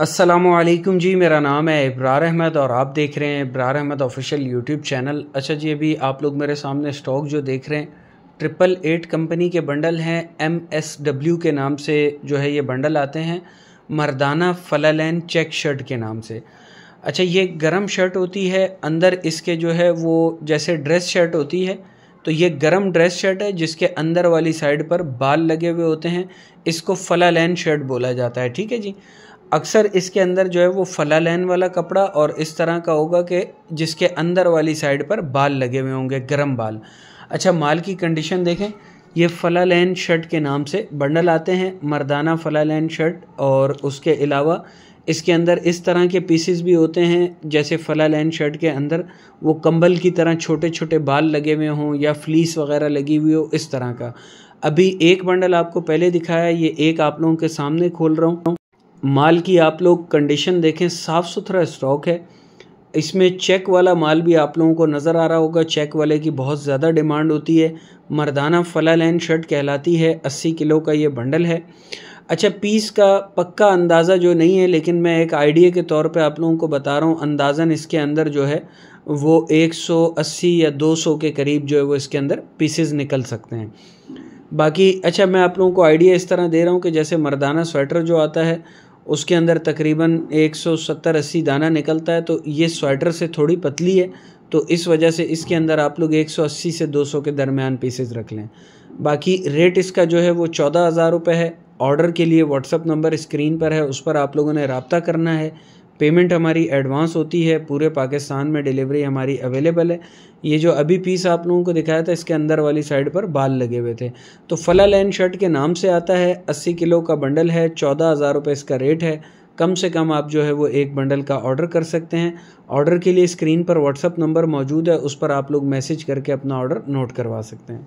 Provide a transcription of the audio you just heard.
असलम जी मेरा नाम है इब्रार अहमद और आप देख रहे हैं Ibrar Ahmad official YouTube channel अच्छा जी अभी आप लोग मेरे सामने स्टॉक जो देख रहे हैं ट्रिपल एट कंपनी के बंडल हैं एम एस डब्ल्यू के नाम से जो है ये बंडल आते हैं मर्दाना फलालैन चेक शर्ट के नाम से अच्छा ये गर्म शर्ट होती है अंदर इसके जो है वो जैसे ड्रेस शर्ट होती है तो ये गर्म ड्रेस शर्ट है जिसके अंदर वाली साइड पर बाल लगे हुए होते हैं इसको फलालैन शर्ट बोला जाता है ठीक है जी अक्सर इसके अंदर जो है वो फला लैन वाला कपड़ा और इस तरह का होगा कि जिसके अंदर वाली साइड पर बाल लगे हुए होंगे गर्म बाल अच्छा माल की कंडीशन देखें ये फला लैन शर्ट के नाम से बंडल आते हैं मर्दाना फला लैन शर्ट और उसके अलावा इसके अंदर इस तरह के पीसेस भी होते हैं जैसे फला लैन शर्ट के अंदर वो कंबल की तरह छोटे छोटे बाल लगे हुए हों या फ्लीस वगैरह लगी हुई हो इस तरह का अभी एक बंडल आपको पहले दिखाया ये एक आप लोगों के सामने खोल रहा हूँ माल की आप लोग कंडीशन देखें साफ़ सुथरा स्टॉक है इसमें चेक वाला माल भी आप लोगों को नज़र आ रहा होगा चेक वाले की बहुत ज़्यादा डिमांड होती है मर्दाना फला लाइन शर्ट कहलाती है अस्सी किलो का ये बंडल है अच्छा पीस का पक्का अंदाज़ा जो नहीं है लेकिन मैं एक आइडिया के तौर पे आप लोगों को बता रहा हूँ अंदाज़न इसके अंदर जो है वो 180 या 200 के करीब जो है वो इसके अंदर पीसेस निकल सकते हैं बाकी अच्छा मैं आप लोगों को आइडिया इस तरह दे रहा हूँ कि जैसे मर्दाना स्वेटर जो आता है उसके अंदर तकरीबन 170 अस्सी दाना निकलता है तो ये स्वेटर से थोड़ी पतली है तो इस वजह से इसके अंदर आप लोग 180 से 200 के दरमियान पीसेज रख लें बाकी रेट इसका जो है वो चौदह हज़ार रुपये है ऑर्डर के लिए व्हाट्सअप नंबर स्क्रीन पर है उस पर आप लोगों ने रबता करना है पेमेंट हमारी एडवांस होती है पूरे पाकिस्तान में डिलीवरी हमारी अवेलेबल है ये जो अभी पीस आप लोगों को दिखाया था इसके अंदर वाली साइड पर बाल लगे हुए थे तो फला लैन शर्ट के नाम से आता है अस्सी किलो का बंडल है चौदह हज़ार रुपये इसका रेट है कम से कम आप जो है वो एक बंडल का ऑर्डर कर सकते हैं ऑर्डर के लिए स्क्रीन पर व्हाट्सअप नंबर मौजूद है उस पर आप लोग मैसेज करके अपना ऑर्डर नोट करवा सकते हैं